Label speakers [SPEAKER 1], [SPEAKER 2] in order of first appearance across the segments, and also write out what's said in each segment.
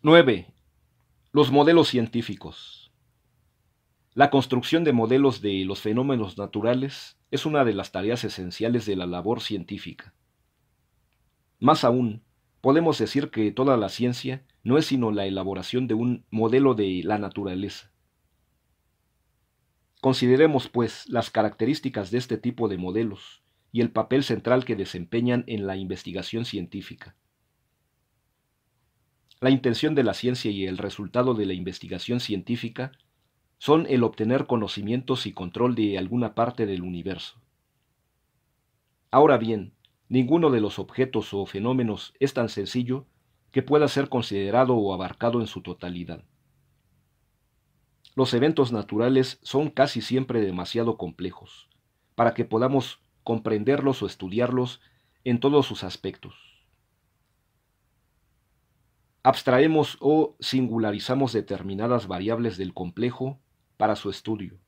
[SPEAKER 1] 9. Los modelos científicos. La construcción de modelos de los fenómenos naturales es una de las tareas esenciales de la labor científica. Más aún, podemos decir que toda la ciencia no es sino la elaboración de un modelo de la naturaleza. Consideremos, pues, las características de este tipo de modelos y el papel central que desempeñan en la investigación científica. La intención de la ciencia y el resultado de la investigación científica son el obtener conocimientos y control de alguna parte del universo. Ahora bien, ninguno de los objetos o fenómenos es tan sencillo que pueda ser considerado o abarcado en su totalidad. Los eventos naturales son casi siempre demasiado complejos para que podamos comprenderlos o estudiarlos en todos sus aspectos. Abstraemos o singularizamos determinadas variables del complejo para su estudio.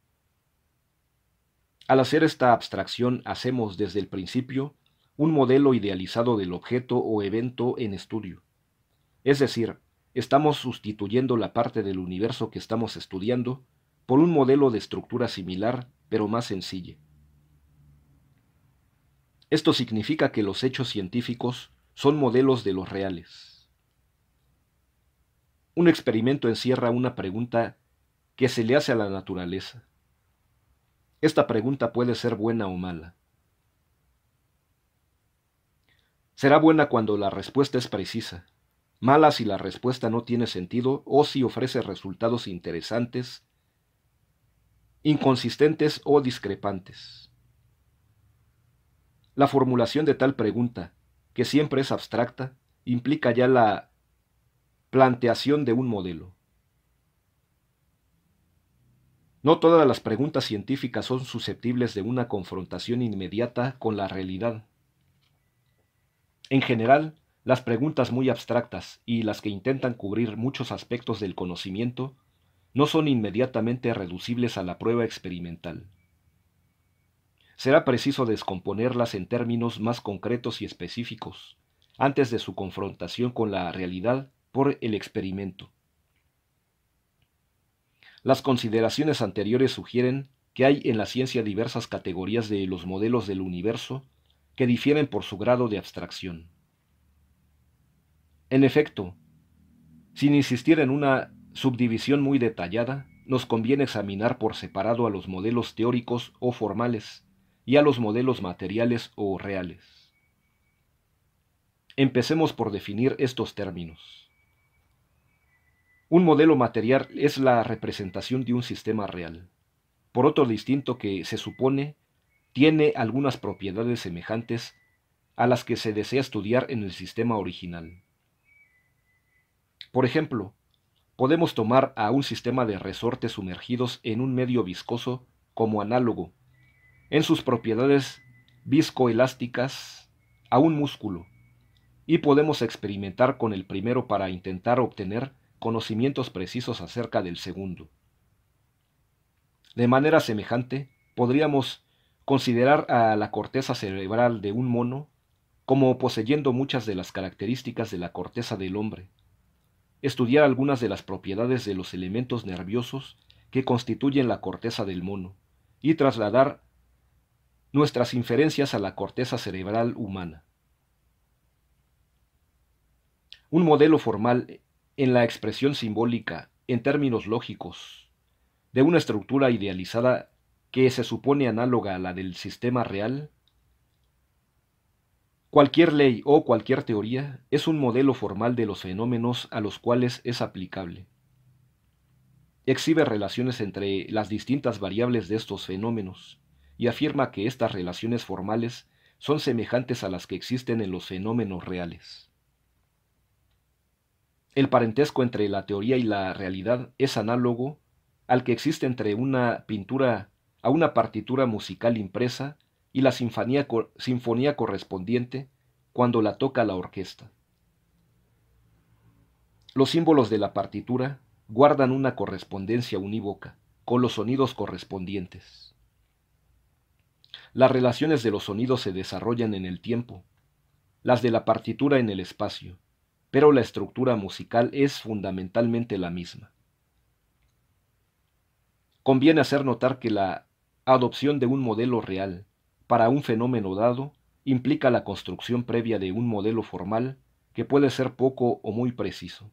[SPEAKER 1] Al hacer esta abstracción hacemos desde el principio un modelo idealizado del objeto o evento en estudio. Es decir, estamos sustituyendo la parte del universo que estamos estudiando por un modelo de estructura similar pero más sencilla. Esto significa que los hechos científicos son modelos de los reales. Un experimento encierra una pregunta que se le hace a la naturaleza. Esta pregunta puede ser buena o mala. Será buena cuando la respuesta es precisa, mala si la respuesta no tiene sentido o si ofrece resultados interesantes, inconsistentes o discrepantes. La formulación de tal pregunta, que siempre es abstracta, implica ya la Planteación de un modelo. No todas las preguntas científicas son susceptibles de una confrontación inmediata con la realidad. En general, las preguntas muy abstractas y las que intentan cubrir muchos aspectos del conocimiento no son inmediatamente reducibles a la prueba experimental. Será preciso descomponerlas en términos más concretos y específicos antes de su confrontación con la realidad por el experimento. Las consideraciones anteriores sugieren que hay en la ciencia diversas categorías de los modelos del universo que difieren por su grado de abstracción. En efecto, sin insistir en una subdivisión muy detallada, nos conviene examinar por separado a los modelos teóricos o formales y a los modelos materiales o reales. Empecemos por definir estos términos. Un modelo material es la representación de un sistema real, por otro distinto que se supone tiene algunas propiedades semejantes a las que se desea estudiar en el sistema original. Por ejemplo, podemos tomar a un sistema de resortes sumergidos en un medio viscoso como análogo, en sus propiedades viscoelásticas, a un músculo, y podemos experimentar con el primero para intentar obtener conocimientos precisos acerca del segundo. De manera semejante, podríamos considerar a la corteza cerebral de un mono como poseyendo muchas de las características de la corteza del hombre, estudiar algunas de las propiedades de los elementos nerviosos que constituyen la corteza del mono y trasladar nuestras inferencias a la corteza cerebral humana. Un modelo formal en la expresión simbólica, en términos lógicos, de una estructura idealizada que se supone análoga a la del sistema real? Cualquier ley o cualquier teoría es un modelo formal de los fenómenos a los cuales es aplicable. Exhibe relaciones entre las distintas variables de estos fenómenos y afirma que estas relaciones formales son semejantes a las que existen en los fenómenos reales. El parentesco entre la teoría y la realidad es análogo al que existe entre una pintura a una partitura musical impresa y la sinfonía, correspondiente cuando la toca la orquesta. Los símbolos de la partitura guardan una correspondencia unívoca con los sonidos correspondientes. Las relaciones de los sonidos se desarrollan en el tiempo, las de la partitura en el espacio pero la estructura musical es fundamentalmente la misma. Conviene hacer notar que la adopción de un modelo real para un fenómeno dado implica la construcción previa de un modelo formal que puede ser poco o muy preciso.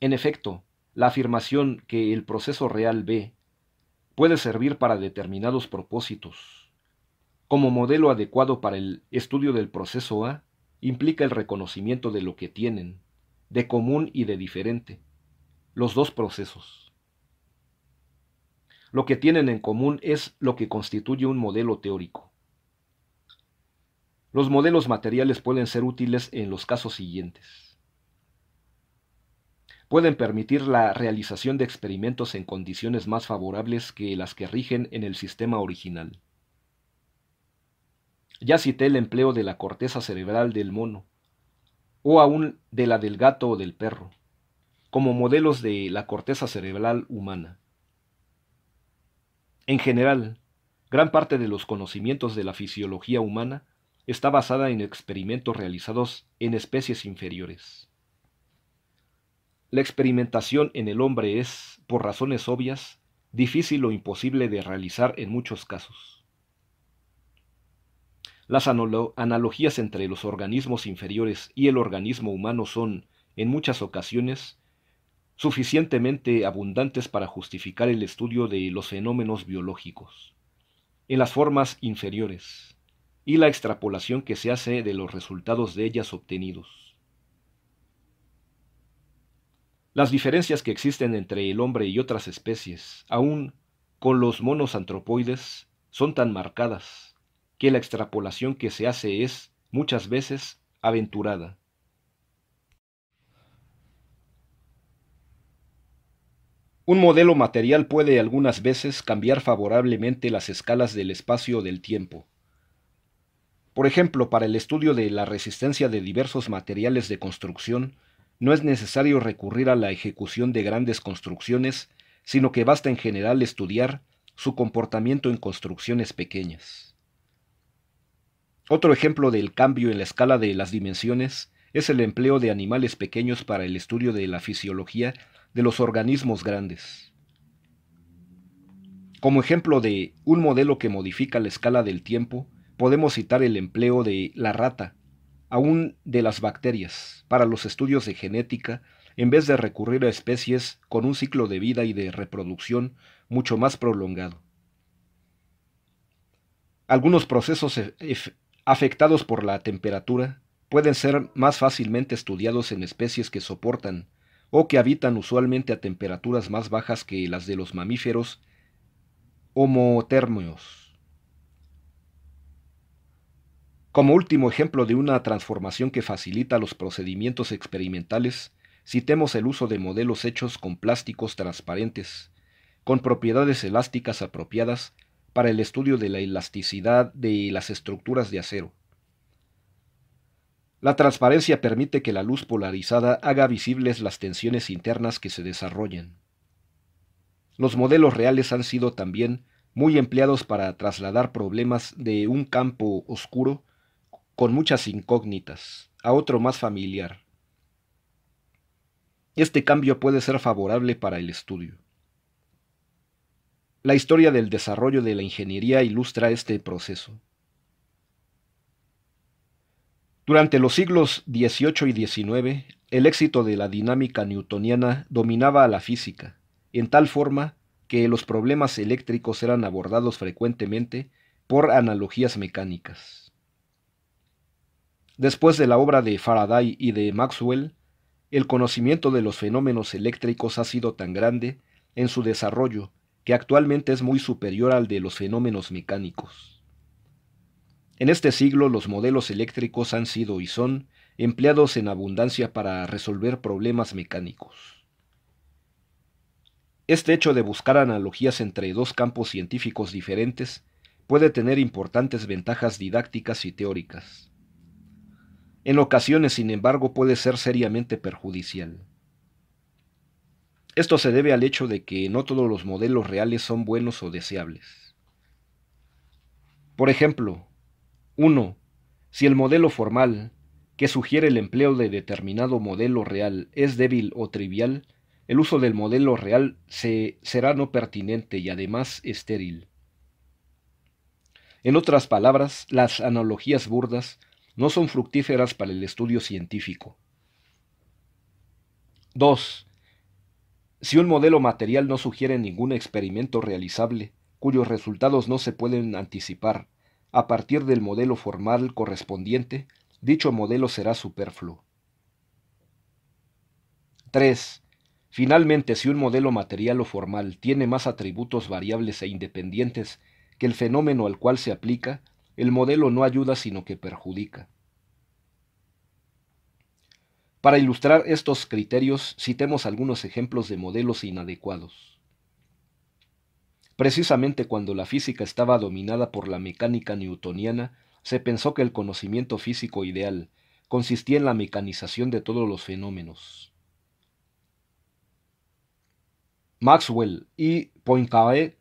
[SPEAKER 1] En efecto, la afirmación que el proceso real B puede servir para determinados propósitos, como modelo adecuado para el estudio del proceso A, implica el reconocimiento de lo que tienen, de común y de diferente, los dos procesos. Lo que tienen en común es lo que constituye un modelo teórico. Los modelos materiales pueden ser útiles en los casos siguientes. Pueden permitir la realización de experimentos en condiciones más favorables que las que rigen en el sistema original. Ya cité el empleo de la corteza cerebral del mono, o aún de la del gato o del perro, como modelos de la corteza cerebral humana. En general, gran parte de los conocimientos de la fisiología humana está basada en experimentos realizados en especies inferiores. La experimentación en el hombre es, por razones obvias, difícil o imposible de realizar en muchos casos. Las analogías entre los organismos inferiores y el organismo humano son, en muchas ocasiones, suficientemente abundantes para justificar el estudio de los fenómenos biológicos, en las formas inferiores, y la extrapolación que se hace de los resultados de ellas obtenidos. Las diferencias que existen entre el hombre y otras especies, aún con los monos antropoides, son tan marcadas que la extrapolación que se hace es, muchas veces, aventurada. Un modelo material puede algunas veces cambiar favorablemente las escalas del espacio o del tiempo. Por ejemplo, para el estudio de la resistencia de diversos materiales de construcción, no es necesario recurrir a la ejecución de grandes construcciones, sino que basta en general estudiar su comportamiento en construcciones pequeñas. Otro ejemplo del cambio en la escala de las dimensiones es el empleo de animales pequeños para el estudio de la fisiología de los organismos grandes. Como ejemplo de un modelo que modifica la escala del tiempo, podemos citar el empleo de la rata, aún de las bacterias, para los estudios de genética, en vez de recurrir a especies con un ciclo de vida y de reproducción mucho más prolongado. Algunos procesos e-, afectados por la temperatura, pueden ser más fácilmente estudiados en especies que soportan o que habitan usualmente a temperaturas más bajas que las de los mamíferos homotermios. Como último ejemplo de una transformación que facilita los procedimientos experimentales, citemos el uso de modelos hechos con plásticos transparentes, con propiedades elásticas apropiadas para el estudio de la elasticidad de las estructuras de acero. La transparencia permite que la luz polarizada haga visibles las tensiones internas que se desarrollan. Los modelos reales han sido también muy empleados para trasladar problemas de un campo oscuro con muchas incógnitas a otro más familiar. Este cambio puede ser favorable para el estudio. La historia del desarrollo de la ingeniería ilustra este proceso. Durante los siglos XVIII y XIX, el éxito de la dinámica newtoniana dominaba a la física, en tal forma que los problemas eléctricos eran abordados frecuentemente por analogías mecánicas. Después de la obra de Faraday y de Maxwell, el conocimiento de los fenómenos eléctricos ha sido tan grande en su desarrollo que actualmente es muy superior al de los fenómenos mecánicos. En este siglo los modelos eléctricos han sido y son empleados en abundancia para resolver problemas mecánicos. Este hecho de buscar analogías entre dos campos científicos diferentes puede tener importantes ventajas didácticas y teóricas. En ocasiones, sin embargo, puede ser seriamente perjudicial. Esto se debe al hecho de que no todos los modelos reales son buenos o deseables. Por ejemplo, 1. Si el modelo formal, que sugiere el empleo de determinado modelo real, es débil o trivial, el uso del modelo real se, será no pertinente y además estéril. En otras palabras, las analogías burdas no son fructíferas para el estudio científico. 2. Si un modelo material no sugiere ningún experimento realizable, cuyos resultados no se pueden anticipar, a partir del modelo formal correspondiente, dicho modelo será superfluo. 3. Finalmente, si un modelo material o formal tiene más atributos variables e independientes que el fenómeno al cual se aplica, el modelo no ayuda sino que perjudica. Para ilustrar estos criterios, citemos algunos ejemplos de modelos inadecuados. Precisamente cuando la física estaba dominada por la mecánica newtoniana, se pensó que el conocimiento físico ideal consistía en la mecanización de todos los fenómenos. Maxwell y Poincaré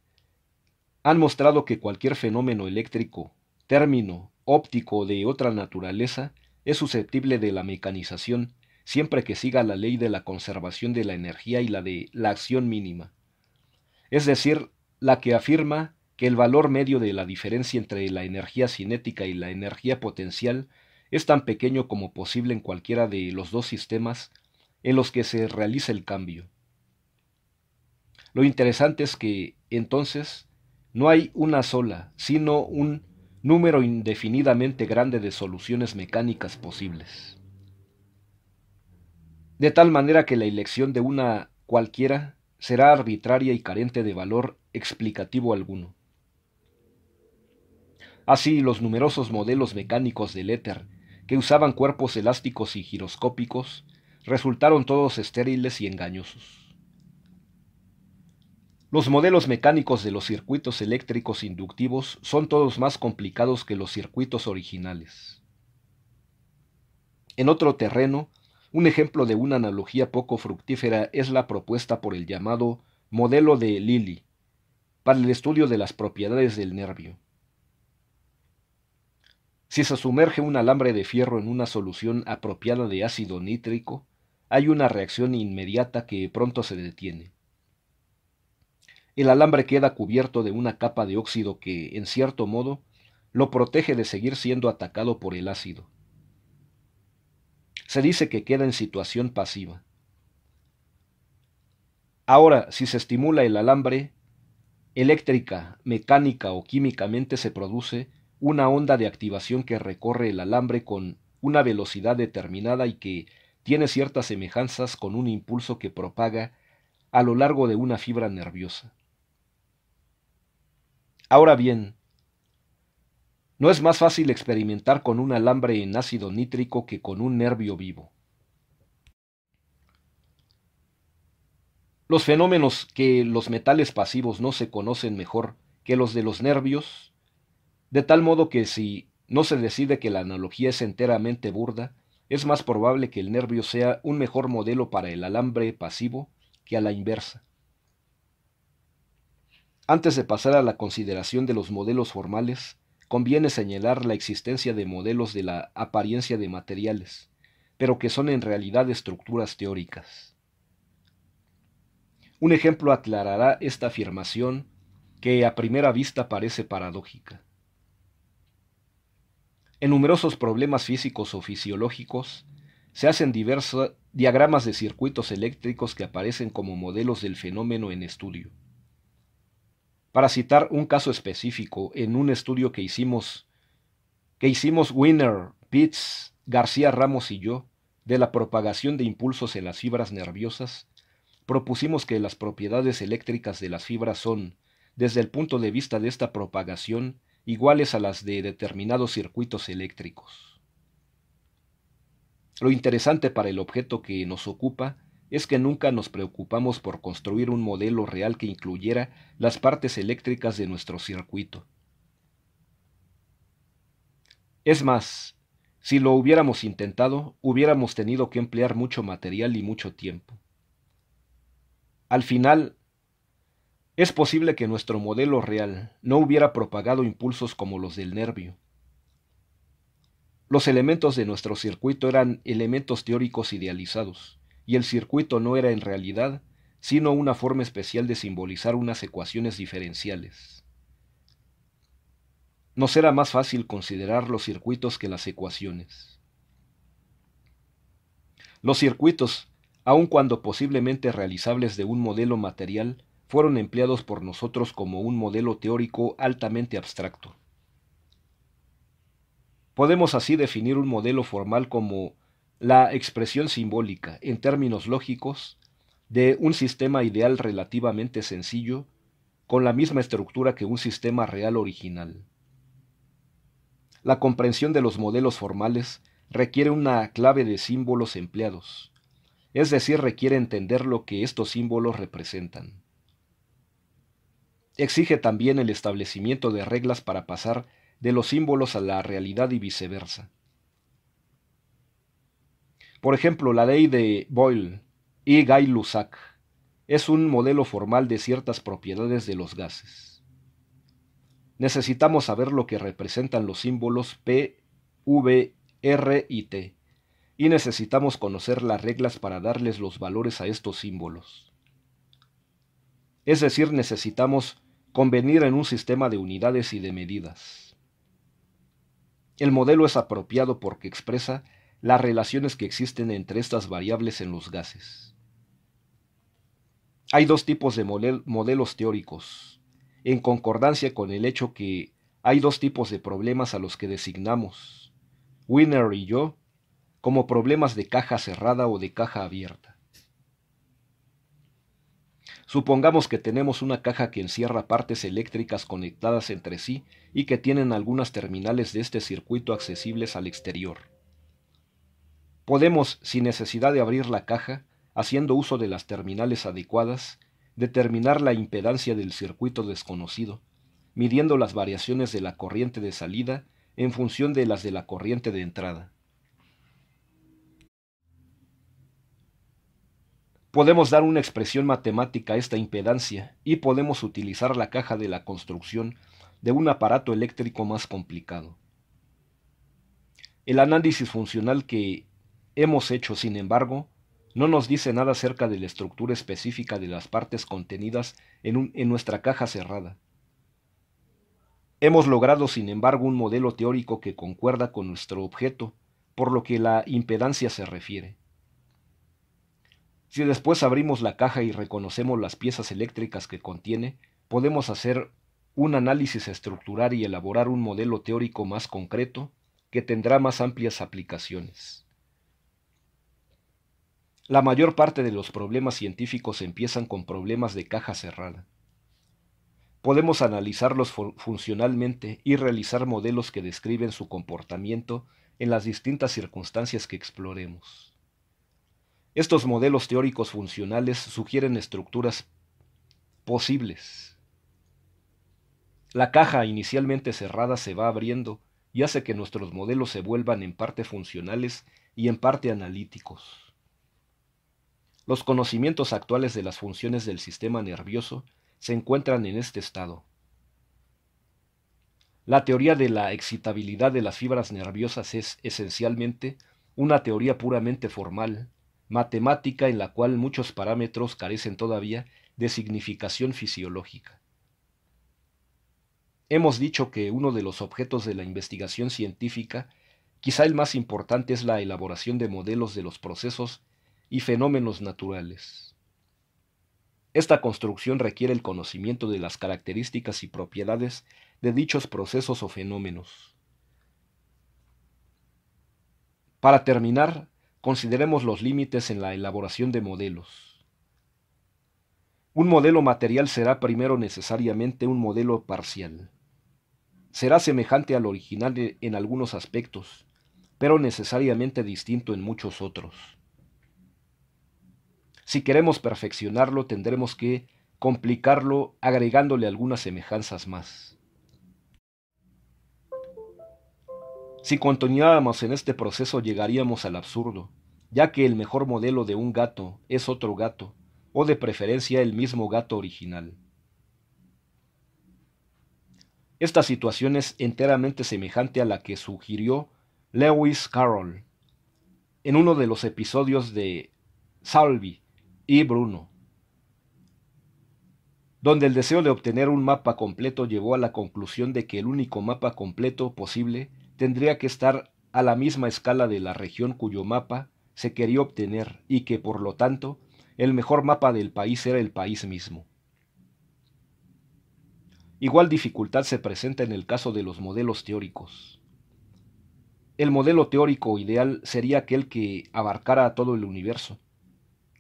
[SPEAKER 1] han mostrado que cualquier fenómeno eléctrico, término, óptico o de otra naturaleza es susceptible de la mecanización siempre que siga la ley de la conservación de la energía y la de la acción mínima. Es decir, la que afirma que el valor medio de la diferencia entre la energía cinética y la energía potencial es tan pequeño como posible en cualquiera de los dos sistemas en los que se realiza el cambio. Lo interesante es que, entonces, no hay una sola, sino un número indefinidamente grande de soluciones mecánicas posibles de tal manera que la elección de una cualquiera será arbitraria y carente de valor explicativo alguno. Así, los numerosos modelos mecánicos del éter, que usaban cuerpos elásticos y giroscópicos, resultaron todos estériles y engañosos. Los modelos mecánicos de los circuitos eléctricos inductivos son todos más complicados que los circuitos originales. En otro terreno, un ejemplo de una analogía poco fructífera es la propuesta por el llamado modelo de Lilly para el estudio de las propiedades del nervio. Si se sumerge un alambre de fierro en una solución apropiada de ácido nítrico, hay una reacción inmediata que pronto se detiene. El alambre queda cubierto de una capa de óxido que, en cierto modo, lo protege de seguir siendo atacado por el ácido se dice que queda en situación pasiva. Ahora, si se estimula el alambre, eléctrica, mecánica o químicamente se produce una onda de activación que recorre el alambre con una velocidad determinada y que tiene ciertas semejanzas con un impulso que propaga a lo largo de una fibra nerviosa. Ahora bien, no es más fácil experimentar con un alambre en ácido nítrico que con un nervio vivo. Los fenómenos que los metales pasivos no se conocen mejor que los de los nervios, de tal modo que si no se decide que la analogía es enteramente burda, es más probable que el nervio sea un mejor modelo para el alambre pasivo que a la inversa. Antes de pasar a la consideración de los modelos formales, Conviene señalar la existencia de modelos de la apariencia de materiales, pero que son en realidad estructuras teóricas. Un ejemplo aclarará esta afirmación que a primera vista parece paradójica. En numerosos problemas físicos o fisiológicos, se hacen diversos diagramas de circuitos eléctricos que aparecen como modelos del fenómeno en estudio. Para citar un caso específico, en un estudio que hicimos, que hicimos Winner, Pitts, García Ramos y yo, de la propagación de impulsos en las fibras nerviosas, propusimos que las propiedades eléctricas de las fibras son, desde el punto de vista de esta propagación, iguales a las de determinados circuitos eléctricos. Lo interesante para el objeto que nos ocupa es que nunca nos preocupamos por construir un modelo real que incluyera las partes eléctricas de nuestro circuito. Es más, si lo hubiéramos intentado, hubiéramos tenido que emplear mucho material y mucho tiempo. Al final, es posible que nuestro modelo real no hubiera propagado impulsos como los del nervio. Los elementos de nuestro circuito eran elementos teóricos idealizados y el circuito no era en realidad sino una forma especial de simbolizar unas ecuaciones diferenciales. Nos era más fácil considerar los circuitos que las ecuaciones. Los circuitos, aun cuando posiblemente realizables de un modelo material, fueron empleados por nosotros como un modelo teórico altamente abstracto. Podemos así definir un modelo formal como la expresión simbólica, en términos lógicos, de un sistema ideal relativamente sencillo, con la misma estructura que un sistema real original. La comprensión de los modelos formales requiere una clave de símbolos empleados, es decir, requiere entender lo que estos símbolos representan. Exige también el establecimiento de reglas para pasar de los símbolos a la realidad y viceversa. Por ejemplo, la ley de Boyle y Gay-Lussac es un modelo formal de ciertas propiedades de los gases. Necesitamos saber lo que representan los símbolos P, V, R y T, y necesitamos conocer las reglas para darles los valores a estos símbolos. Es decir, necesitamos convenir en un sistema de unidades y de medidas. El modelo es apropiado porque expresa las relaciones que existen entre estas variables en los gases. Hay dos tipos de modelos teóricos, en concordancia con el hecho que hay dos tipos de problemas a los que designamos, Winner y yo, como problemas de caja cerrada o de caja abierta. Supongamos que tenemos una caja que encierra partes eléctricas conectadas entre sí y que tienen algunas terminales de este circuito accesibles al exterior podemos, sin necesidad de abrir la caja, haciendo uso de las terminales adecuadas, determinar la impedancia del circuito desconocido, midiendo las variaciones de la corriente de salida en función de las de la corriente de entrada. Podemos dar una expresión matemática a esta impedancia y podemos utilizar la caja de la construcción de un aparato eléctrico más complicado. El análisis funcional que hemos hecho, sin embargo, no nos dice nada acerca de la estructura específica de las partes contenidas en, nuestra caja cerrada. Hemos logrado, sin embargo, un modelo teórico que concuerda con nuestro objeto, por lo que la impedancia se refiere. Si después abrimos la caja y reconocemos las piezas eléctricas que contiene, podemos hacer un análisis estructural y elaborar un modelo teórico más concreto que tendrá más amplias aplicaciones. La mayor parte de los problemas científicos empiezan con problemas de caja cerrada. Podemos analizarlos funcionalmente y realizar modelos que describen su comportamiento en las distintas circunstancias que exploremos. Estos modelos teóricos funcionales sugieren estructuras posibles. La caja inicialmente cerrada se va abriendo y hace que nuestros modelos se vuelvan en parte funcionales y en parte analíticos. Los conocimientos actuales de las funciones del sistema nervioso se encuentran en este estado. La teoría de la excitabilidad de las fibras nerviosas es esencialmente una teoría puramente formal, matemática en la cual muchos parámetros carecen todavía de significación fisiológica. Hemos dicho que uno de los objetos de la investigación científica, quizá el más importante, es la elaboración de modelos de los procesos y fenómenos naturales. Esta construcción requiere el conocimiento de las características y propiedades de dichos procesos o fenómenos. Para terminar, consideremos los límites en la elaboración de modelos. Un modelo material será primero necesariamente un modelo parcial. Será semejante al original en algunos aspectos, pero necesariamente distinto en muchos otros. Si queremos perfeccionarlo, tendremos que complicarlo agregándole algunas semejanzas más. Si continuáramos en este proceso llegaríamos al absurdo, ya que el mejor modelo de un gato es otro gato, o de preferencia el mismo gato original. Esta situación es enteramente semejante a la que sugirió Lewis Carroll en uno de los episodios de Salvi, y Bruno, donde el deseo de obtener un mapa completo llevó a la conclusión de que el único mapa completo posible tendría que estar a la misma escala de la región cuyo mapa se quería obtener y que, por lo tanto, el mejor mapa del país era el país mismo. Igual dificultad se presenta en el caso de los modelos teóricos. El modelo teórico ideal sería aquel que abarcara a todo el universo,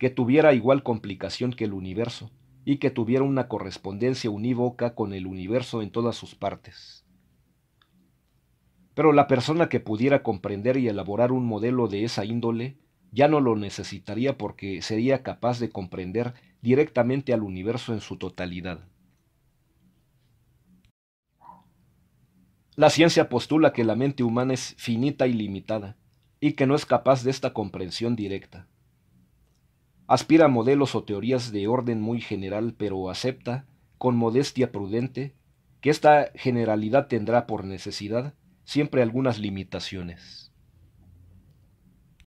[SPEAKER 1] que tuviera igual complicación que el universo y que tuviera una correspondencia unívoca con el universo en todas sus partes. Pero la persona que pudiera comprender y elaborar un modelo de esa índole ya no lo necesitaría porque sería capaz de comprender directamente al universo en su totalidad. La ciencia postula que la mente humana es finita y limitada, y que no es capaz de esta comprensión directa. Aspira a modelos o teorías de orden muy general, pero acepta, con modestia prudente, que esta generalidad tendrá por necesidad siempre algunas limitaciones.